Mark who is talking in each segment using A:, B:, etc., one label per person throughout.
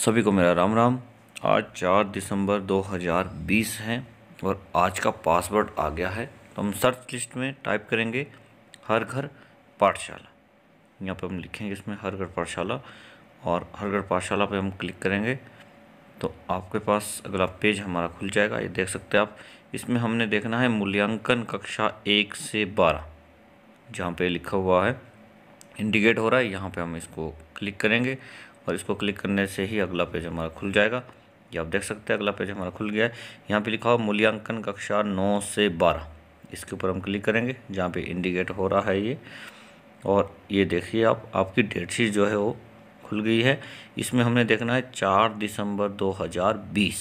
A: सभी को मेरा राम राम आज चार दिसंबर 2020 है और आज का पासवर्ड आ गया है तो हम सर्च लिस्ट में टाइप करेंगे हर घर पाठशाला यहाँ पे हम लिखेंगे इसमें हर घर पाठशाला और हर घर पाठशाला पे हम क्लिक करेंगे तो आपके पास अगला पेज हमारा खुल जाएगा ये देख सकते हैं आप इसमें हमने देखना है मूल्यांकन कक्षा एक से बारह जहाँ पर लिखा हुआ है इंडिकेट हो रहा है यहाँ पर हम इसको क्लिक करेंगे और इसको क्लिक करने से ही अगला पेज हमारा खुल जाएगा ये आप देख सकते हैं अगला पेज हमारा खुल गया है यहाँ पे लिखा हो मूल्यांकन कक्षा नौ से बारह इसके ऊपर हम क्लिक करेंगे जहाँ पे इंडिकेट हो रहा है ये और ये देखिए आप आपकी डेट शीट जो है वो खुल गई है इसमें हमने देखना है चार दिसंबर 2020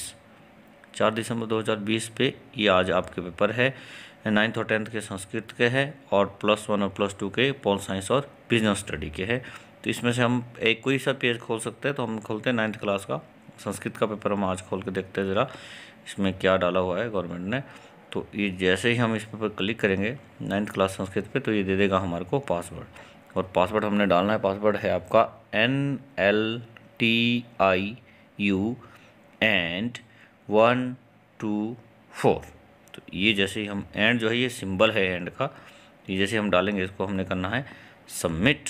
A: चार दिसंबर 2020 पे ये आज आपके पेपर है नाइन्थ और टेंथ के संस्कृत के हैं और प्लस वन और प्लस टू के पॉल साइंस और बिजनेस स्टडी के हैं तो इसमें से हम एक कोई सा पेज खोल सकते हैं तो हम खोलते हैं नाइन्थ क्लास का संस्कृत का पेपर हम आज खोल के देखते हैं ज़रा इसमें क्या डाला हुआ है गवर्नमेंट ने तो ये जैसे ही हम इस पर क्लिक करेंगे नाइन्थ क्लास संस्कृत पे तो ये दे देगा हमारे को पासवर्ड और पासवर्ड हमने डालना है पासवर्ड है आपका N L T I U and one two four तो ये जैसे ही हम एंड जो है ये सिंबल है एंड का ये जैसे हम डालेंगे इसको हमने करना है सबमिट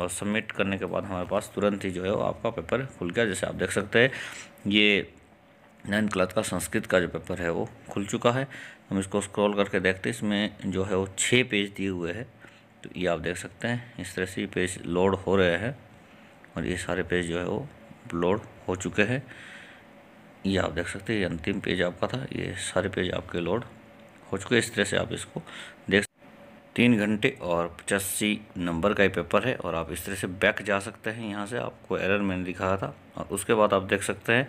A: और सबमिट करने के बाद हमारे पास तुरंत ही जो है वो आपका पेपर खुल गया जैसे आप देख सकते हैं ये नाइन्थ क्लास का संस्कृत का जो पेपर है वो खुल चुका है हम इसको स्क्रॉल करके देखते हैं इसमें जो है वो छः पेज दिए हुए हैं तो ये आप देख सकते हैं इस तरह से पेज लोड हो रहे हैं और ये सारे पेज जो है वो लोड हो चुके हैं ये आप देख सकते हैं ये अंतिम पेज आपका था ये सारे पेज आपके लोड हो चुके हैं इस तरह से आप इसको देख तीन घंटे और पचासी नंबर का ये पेपर है और आप इस तरह से बैक जा सकते हैं यहाँ से आपको एरर मैंने दिखाया था और उसके बाद आप देख सकते हैं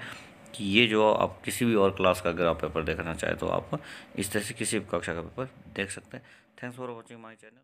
A: कि ये जो आप किसी भी और क्लास का अगर आप पेपर देखना चाहें तो आप इस तरह से किसी भी कक्षा का पेपर देख सकते हैं thanks for watching my channel